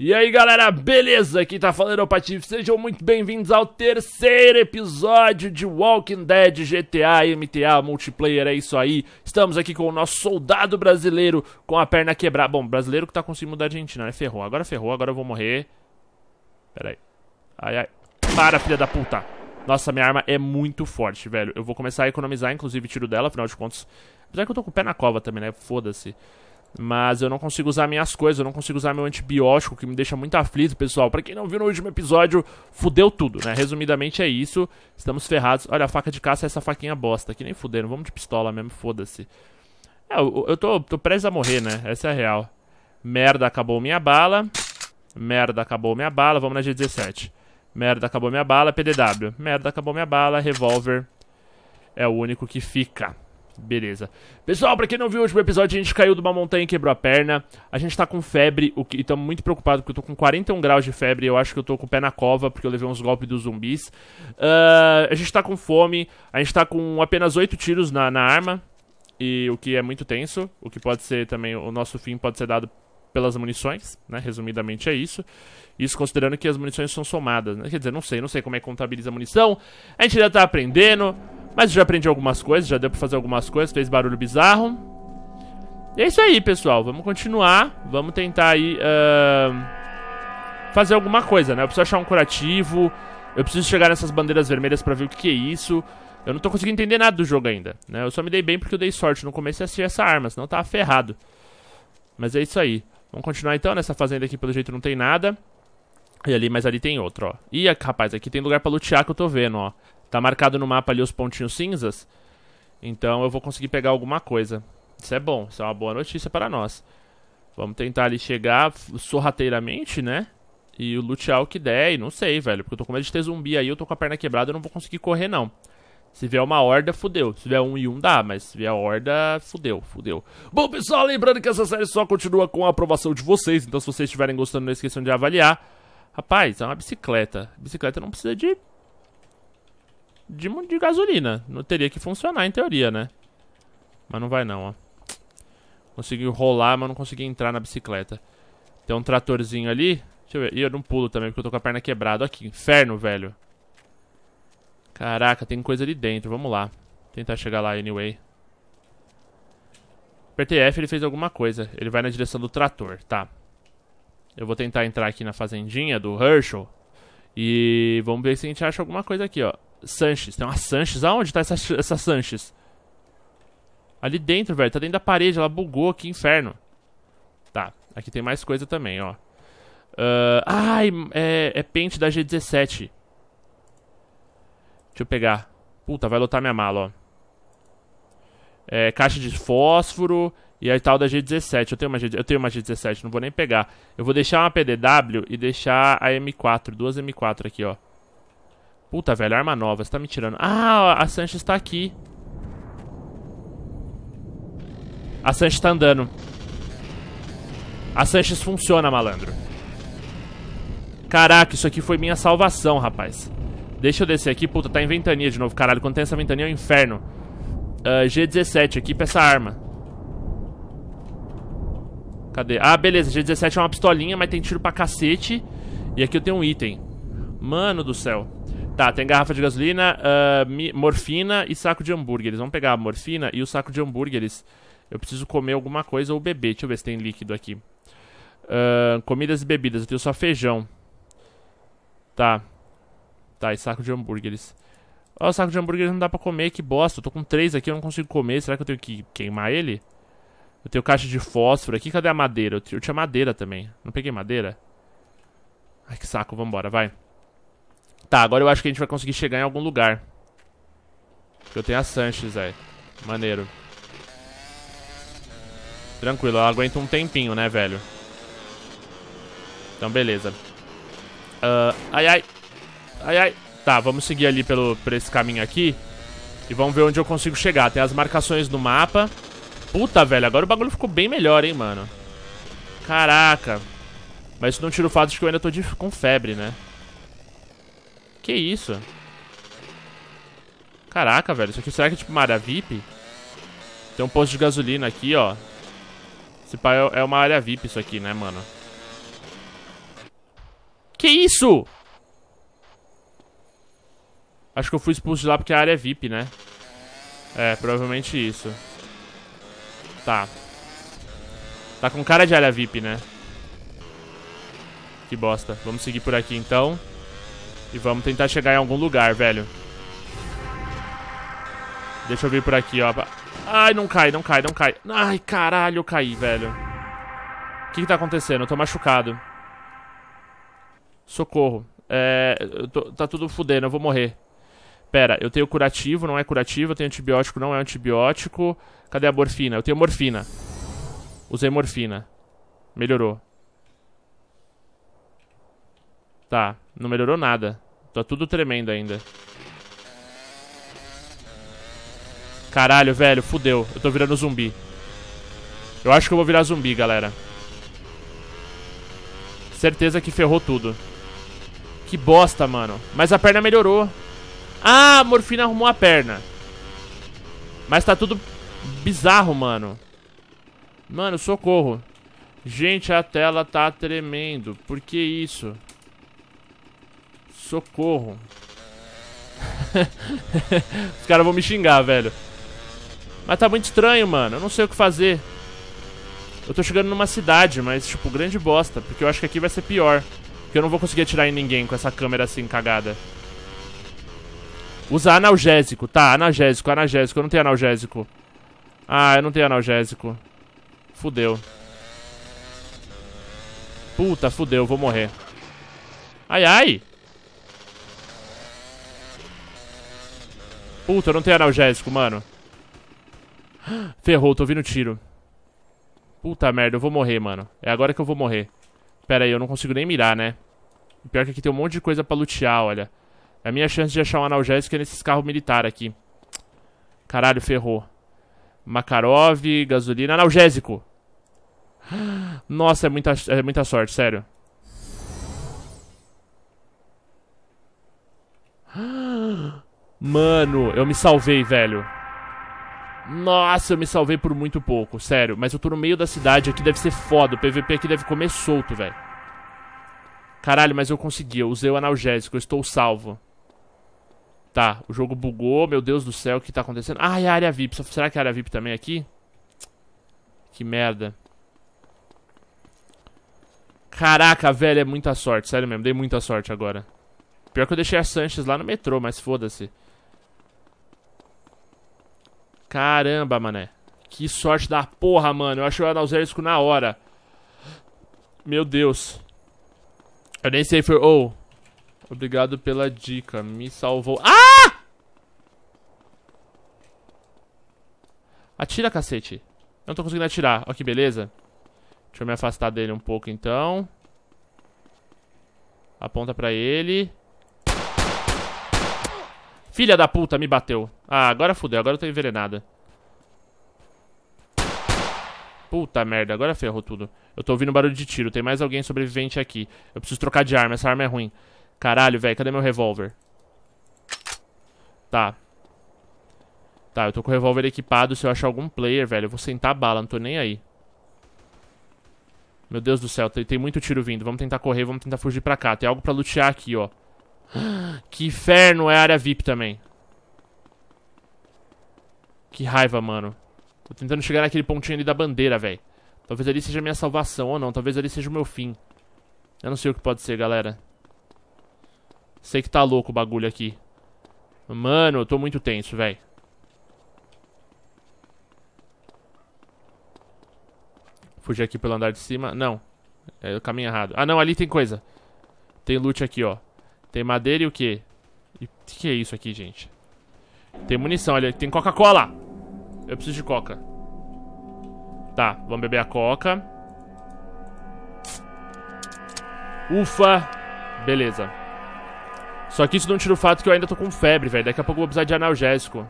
E aí galera, beleza? Aqui tá falando é o Patife, sejam muito bem-vindos ao terceiro episódio de Walking Dead GTA MTA Multiplayer, é isso aí. Estamos aqui com o nosso soldado brasileiro com a perna quebrada. Bom, brasileiro que tá conseguindo mudar de Argentina, né? Ferrou, agora ferrou, agora eu vou morrer. Pera aí. Ai, ai. Para, filha da puta. Nossa, minha arma é muito forte, velho. Eu vou começar a economizar, inclusive, tiro dela, afinal de contas. Apesar que eu tô com o pé na cova também, né? Foda-se. Mas eu não consigo usar minhas coisas, eu não consigo usar meu antibiótico, que me deixa muito aflito, pessoal. Pra quem não viu no último episódio, fudeu tudo, né? Resumidamente é isso. Estamos ferrados. Olha, a faca de caça é essa faquinha bosta. Que nem fuderam. Vamos de pistola mesmo, foda-se. É, eu, eu tô, tô prestes a morrer, né? Essa é a real. Merda, acabou minha bala. Merda, acabou minha bala. Vamos na G17. Merda, acabou minha bala. PDW. Merda, acabou minha bala. Revólver é o único que fica. Beleza. Pessoal, pra quem não viu o último episódio, a gente caiu de uma montanha e quebrou a perna. A gente tá com febre o que, e estamos muito preocupados porque eu tô com 41 graus de febre. Eu acho que eu tô com o pé na cova porque eu levei uns golpes dos zumbis. Uh, a gente tá com fome. A gente tá com apenas 8 tiros na, na arma. E o que é muito tenso. O que pode ser também. O nosso fim pode ser dado pelas munições, né? Resumidamente é isso. Isso considerando que as munições são somadas, né? Quer dizer, não sei, não sei como é que contabiliza a munição. A gente ainda tá aprendendo. Mas já aprendi algumas coisas, já deu pra fazer algumas coisas, fez barulho bizarro. E é isso aí, pessoal. Vamos continuar. Vamos tentar aí uh, fazer alguma coisa, né? Eu preciso achar um curativo. Eu preciso chegar nessas bandeiras vermelhas pra ver o que, que é isso. Eu não tô conseguindo entender nada do jogo ainda, né? Eu só me dei bem porque eu dei sorte. no começo a assisti essa arma, senão eu tava ferrado. Mas é isso aí. Vamos continuar então. Nessa fazenda aqui, pelo jeito, não tem nada. E ali, mas ali tem outro, ó. Ih, rapaz, aqui tem lugar pra lutear que eu tô vendo, ó. Tá marcado no mapa ali os pontinhos cinzas. Então eu vou conseguir pegar alguma coisa. Isso é bom, isso é uma boa notícia para nós. Vamos tentar ali chegar sorrateiramente, né? E lutear o que der, e não sei, velho. Porque eu tô com medo de ter zumbi aí, eu tô com a perna quebrada, eu não vou conseguir correr, não. Se vier uma horda, fudeu. Se vier um e um, dá. Mas se vier horda, fudeu, fudeu. Bom, pessoal, lembrando que essa série só continua com a aprovação de vocês. Então, se vocês estiverem gostando, não esqueçam de avaliar. Rapaz, é uma bicicleta. Bicicleta não precisa de de, de gasolina. Não teria que funcionar em teoria, né? Mas não vai não, ó. Consegui rolar, mas não consegui entrar na bicicleta. Tem um tratorzinho ali. Deixa eu ver. E eu não pulo também, porque eu tô com a perna quebrada. aqui inferno, velho. Caraca, tem coisa ali dentro. Vamos lá. Tentar chegar lá, anyway. Apertei F, ele fez alguma coisa. Ele vai na direção do trator, tá. Eu vou tentar entrar aqui na fazendinha do Herschel. E vamos ver se a gente acha alguma coisa aqui, ó. Sanches. Tem uma Sanches. Aonde tá essa, essa Sanches? Ali dentro, velho. Tá dentro da parede. Ela bugou. Que inferno. Tá. Aqui tem mais coisa também, ó. Uh, ai, é, é pente da G17. Deixa eu pegar. Puta, vai lotar minha mala, ó. É, caixa de fósforo e a tal da G17. Eu tenho, uma G, eu tenho uma G17, não vou nem pegar. Eu vou deixar uma PDW e deixar a M4, duas M4 aqui, ó. Puta, velho, arma nova, você tá me tirando. Ah, a Sanches tá aqui. A Sanches tá andando. A Sanches funciona, malandro. Caraca, isso aqui foi minha salvação, rapaz. Deixa eu descer aqui. Puta, tá em ventania de novo, caralho. Quando tem essa ventania é um inferno. Uh, G17 aqui pra essa arma. Cadê? Ah, beleza. G17 é uma pistolinha, mas tem tiro pra cacete. E aqui eu tenho um item. Mano do céu. Tá, tem garrafa de gasolina, uh, morfina e saco de hambúrguer. Eles vão pegar a morfina e o saco de hambúrgueres. Eu preciso comer alguma coisa ou beber. Deixa eu ver se tem líquido aqui. Uh, comidas e bebidas. Eu tenho só feijão. Tá. Tá, e saco de hambúrgueres. Ó, oh, saco de hambúrgueres não dá pra comer, que bosta. Eu tô com três aqui, eu não consigo comer. Será que eu tenho que queimar ele? Eu tenho caixa de fósforo aqui. Cadê a madeira? Eu, eu tinha madeira também. Não peguei madeira? Ai, que saco. Vambora, vai. Tá, agora eu acho que a gente vai conseguir chegar em algum lugar. Eu tenho a Sanches, velho. Maneiro. Tranquilo, ela aguenta um tempinho, né, velho? Então, beleza. Uh, ai, ai. Ai, ai. Tá, vamos seguir ali pelo, por esse caminho aqui. E vamos ver onde eu consigo chegar. Tem as marcações do mapa. Puta, velho, agora o bagulho ficou bem melhor, hein, mano. Caraca. Mas isso não tira o fato de que eu ainda tô de, com febre, né? Que isso? Caraca, velho. Isso aqui será que é tipo uma área VIP? Tem um posto de gasolina aqui, ó. Esse pai é, é uma área VIP isso aqui, né, mano? Que isso? Acho que eu fui expulso de lá porque a é área é VIP, né? É, provavelmente isso. Tá. Tá com cara de área VIP, né? Que bosta. Vamos seguir por aqui, então. E vamos tentar chegar em algum lugar, velho. Deixa eu vir por aqui, ó. Ai, não cai, não cai, não cai. Ai, caralho, eu caí, velho. O que, que tá acontecendo? Eu tô machucado. Socorro. É, tô, tá tudo fudendo, eu vou morrer. Pera, eu tenho curativo, não é curativo. Eu tenho antibiótico, não é antibiótico. Cadê a morfina? Eu tenho morfina. Usei morfina. Melhorou. Tá, não melhorou nada. Tá tudo tremendo ainda. Caralho, velho, fudeu. Eu tô virando zumbi. Eu acho que eu vou virar zumbi, galera. Certeza que ferrou tudo. Que bosta, mano. Mas a perna melhorou. Ah, a morfina arrumou a perna. Mas tá tudo bizarro, mano. Mano, socorro. Gente, a tela tá tremendo. Por que isso? Socorro. Os caras vão me xingar, velho. Mas tá muito estranho, mano. Eu não sei o que fazer. Eu tô chegando numa cidade, mas, tipo, grande bosta. Porque eu acho que aqui vai ser pior. Porque eu não vou conseguir atirar em ninguém com essa câmera assim, cagada. Usar analgésico. Tá, analgésico, analgésico. Eu não tenho analgésico. Ah, eu não tenho analgésico. Fudeu. Puta, fudeu. Vou morrer. Ai, ai. Puta, eu não tenho analgésico, mano. Ferrou, tô ouvindo tiro. Puta merda, eu vou morrer, mano. É agora que eu vou morrer. Pera aí, eu não consigo nem mirar, né? O pior é que aqui tem um monte de coisa pra lutear, olha. A minha chance de achar um analgésico é nesses carros militares aqui. Caralho, ferrou. Makarov, gasolina, analgésico. Nossa, é muita, é muita sorte, sério. Mano, eu me salvei, velho. Nossa, eu me salvei por muito pouco, sério. Mas eu tô no meio da cidade, aqui deve ser foda. O PVP aqui deve comer solto, velho. Caralho, mas eu consegui. Eu usei o analgésico, eu estou salvo. Tá, o jogo bugou. Meu Deus do céu, o que tá acontecendo? Ah, é a área VIP. Será que é a área VIP também é aqui? Que merda. Caraca, velho, é muita sorte. Sério mesmo, dei muita sorte agora. Pior que eu deixei a Sanches lá no metrô, mas foda-se. Caramba, mané. Que sorte da porra, mano. Eu acho o Zerisco na hora. Meu Deus. Eu nem sei, se foi... Oh. Obrigado pela dica. Me salvou. Ah! Atira, cacete. Eu não tô conseguindo atirar. Ó, que beleza. Deixa eu me afastar dele um pouco, então. Aponta pra ele. Filha da puta, me bateu. Ah, agora fudeu, agora eu tô envenenada. Puta merda, agora ferrou tudo. Eu tô ouvindo barulho de tiro, tem mais alguém sobrevivente aqui. Eu preciso trocar de arma, essa arma é ruim. Caralho, velho, cadê meu revólver? Tá. Tá, eu tô com o revólver equipado, se eu achar algum player, velho, eu vou sentar a bala, não tô nem aí. Meu Deus do céu, tem, tem muito tiro vindo. Vamos tentar correr, vamos tentar fugir pra cá. Tem algo pra lutear aqui, ó. Que inferno, é área VIP também. Que raiva, mano. Tô tentando chegar naquele pontinho ali da bandeira, velho. Talvez ali seja minha salvação ou não. Talvez ali seja o meu fim. Eu não sei o que pode ser, galera. Sei que tá louco o bagulho aqui. Mano, eu tô muito tenso, velho. Fugir aqui pelo andar de cima. Não. É o caminho errado. Ah, não. Ali tem coisa. Tem loot aqui, ó. Tem madeira e o quê? o que, que é isso aqui, gente? Tem munição, olha. Tem Coca-Cola! Eu preciso de Coca. Tá, vamos beber a Coca. Ufa! Beleza. Só que isso não tira o fato que eu ainda tô com febre, velho. Daqui a pouco eu vou precisar de analgésico.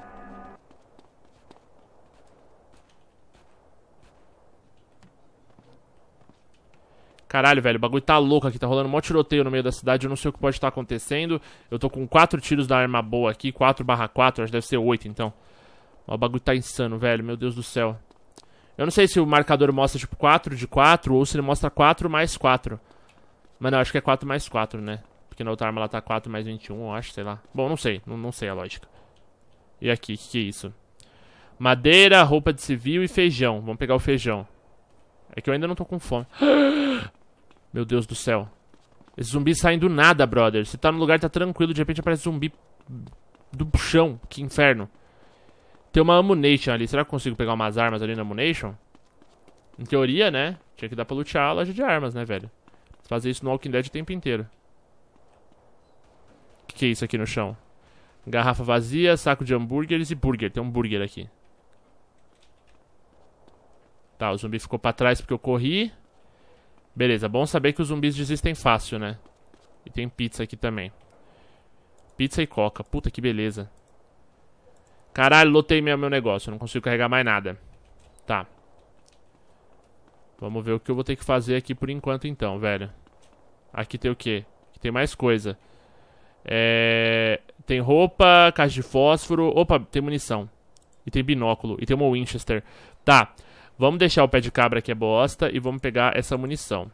caralho, velho, o bagulho tá louco aqui, tá rolando um maior tiroteio no meio da cidade, eu não sei o que pode estar tá acontecendo. Eu tô com quatro tiros da arma boa aqui, 4 barra 4, acho que deve ser 8 então. O bagulho tá insano, velho, meu Deus do céu. Eu não sei se o marcador mostra tipo 4 de 4 ou se ele mostra 4 mais 4. Mas não, acho que é 4 mais 4, né? Porque na outra arma ela tá 4 mais 21, eu acho, sei lá. Bom, não sei, não, não sei a lógica. E aqui, o que, que é isso? Madeira, roupa de civil e feijão. Vamos pegar o feijão. É que eu ainda não tô com fome. Ah, meu Deus do céu. Esse zumbis saem do nada, brother. Você tá no lugar, tá tranquilo, de repente aparece zumbi do chão. Que inferno. Tem uma ammunition ali. Será que eu consigo pegar umas armas ali na ammunition? Em teoria, né? Tinha que dar pra lutear a loja de armas, né, velho? Fazer isso no Walking Dead o tempo inteiro. O que, que é isso aqui no chão? Garrafa vazia, saco de hambúrgueres e burger. Tem um burger aqui. Tá, o zumbi ficou pra trás porque eu corri. Beleza, bom saber que os zumbis desistem fácil, né? E tem pizza aqui também. Pizza e coca. Puta que beleza. Caralho, lotei meu, meu negócio. Não consigo carregar mais nada. Tá. Vamos ver o que eu vou ter que fazer aqui por enquanto então, velho. Aqui tem o quê? Aqui tem mais coisa. É... Tem roupa, caixa de fósforo. Opa, tem munição. E tem binóculo. E tem uma Winchester. Tá. Vamos deixar o pé de cabra que é bosta e vamos pegar essa munição.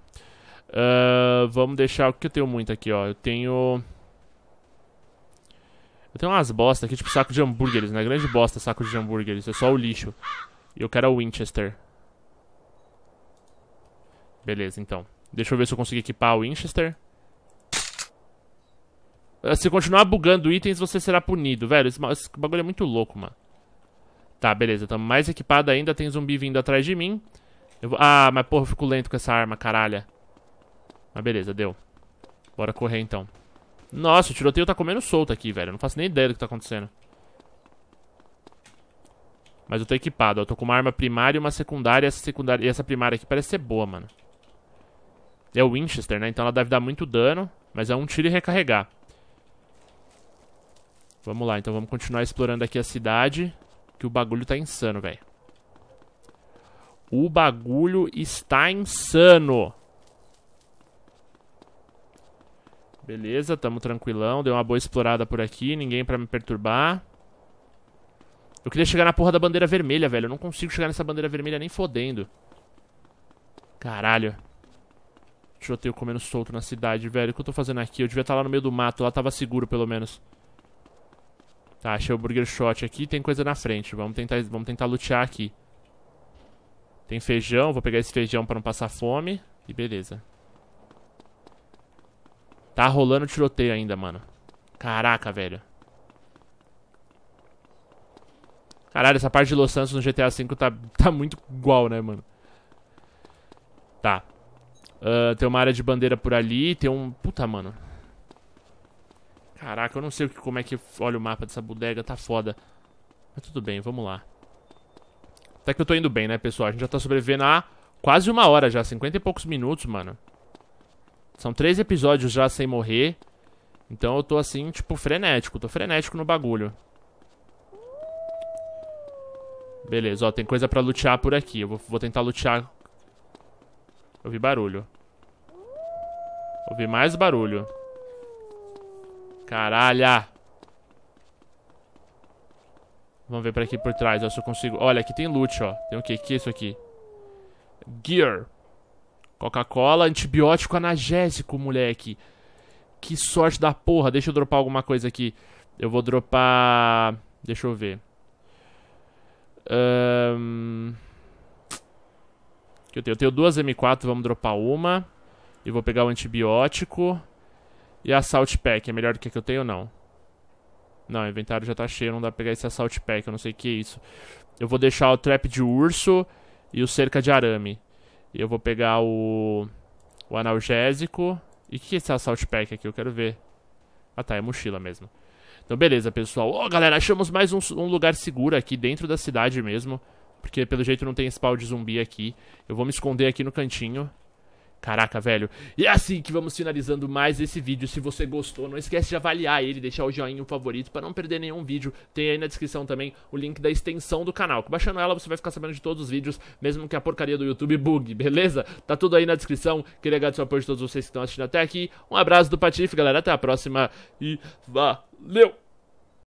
Uh, vamos deixar... O que eu tenho muito aqui, ó? Eu tenho... Eu tenho umas bostas aqui, tipo saco de hambúrgueres, né? Grande bosta saco de hambúrgueres, é só o lixo. E eu quero a Winchester. Beleza, então. Deixa eu ver se eu consigo equipar a Winchester. Ah, se continuar bugando itens, você será punido, velho. Esse bagulho é muito louco, mano. Tá, beleza. Tamo mais equipado ainda. Tem zumbi vindo atrás de mim. Vou... Ah, mas porra, eu fico lento com essa arma, caralho. Mas beleza, deu. Bora correr então. Nossa, o tiroteio tá comendo solto aqui, velho. Eu não faço nem ideia do que tá acontecendo. Mas eu tô equipado, ó. Eu tô com uma arma primária e uma secundária. Essa secundária e essa primária aqui parece ser boa, mano. É o Winchester, né? Então ela deve dar muito dano. Mas é um tiro e recarregar. Vamos lá, então vamos continuar explorando aqui a cidade. Que o bagulho tá insano, velho. O bagulho está insano. Beleza, tamo tranquilão. Deu uma boa explorada por aqui, ninguém pra me perturbar. Eu queria chegar na porra da bandeira vermelha, velho. Eu não consigo chegar nessa bandeira vermelha nem fodendo. Caralho. Tiroteio comendo solto na cidade, velho. O que eu tô fazendo aqui? Eu devia estar tá lá no meio do mato. Lá tava seguro, pelo menos. Tá, achei o Burger Shot aqui. Tem coisa na frente. Vamos tentar, vamos tentar lutear aqui. Tem feijão. Vou pegar esse feijão pra não passar fome. E beleza. Tá rolando tiroteio ainda, mano. Caraca, velho. Caralho, essa parte de Los Santos no GTA V tá, tá muito igual, né, mano? Tá. Uh, tem uma área de bandeira por ali. Tem um... Puta, mano. Caraca, eu não sei como é que olha o mapa dessa bodega, tá foda. Mas tudo bem, vamos lá. Até que eu tô indo bem, né, pessoal? A gente já tá sobrevivendo há quase uma hora já, 50 e poucos minutos, mano. São três episódios já sem morrer. Então eu tô assim, tipo, frenético. Tô frenético no bagulho. Beleza, ó, tem coisa pra lutear por aqui. Eu vou, vou tentar lutear. Ouvi barulho. Ouvi mais barulho. Caralho. Vamos ver pra aqui por trás, ó, se eu consigo... Olha, aqui tem loot, ó. Tem o quê? O que é isso aqui? Gear. Coca-Cola, antibiótico analgésico, moleque. Que sorte da porra. Deixa eu dropar alguma coisa aqui. Eu vou dropar... Deixa eu ver. Um... Eu tenho? eu tenho duas M4, vamos dropar uma. E vou pegar o antibiótico. E a Assault Pack, é melhor do que a que eu tenho ou não? Não, o inventário já tá cheio, não dá pra pegar esse Assault Pack, eu não sei o que é isso. Eu vou deixar o Trap de Urso e o Cerca de Arame. E eu vou pegar o, o Analgésico. E o que é esse Assault Pack aqui? Eu quero ver. Ah tá, é mochila mesmo. Então beleza, pessoal. Ó, oh, galera, achamos mais um, um lugar seguro aqui dentro da cidade mesmo. Porque pelo jeito não tem spawn de zumbi aqui. Eu vou me esconder aqui no cantinho. Caraca, velho. E é assim que vamos finalizando mais esse vídeo. Se você gostou, não esquece de avaliar ele, deixar o joinha o favorito para não perder nenhum vídeo. Tem aí na descrição também o link da extensão do canal. Baixando ela, você vai ficar sabendo de todos os vídeos, mesmo que a porcaria do YouTube bugue, beleza? Tá tudo aí na descrição. Queria agradecer o apoio de todos vocês que estão assistindo até aqui. Um abraço do Patife, galera. Até a próxima e valeu!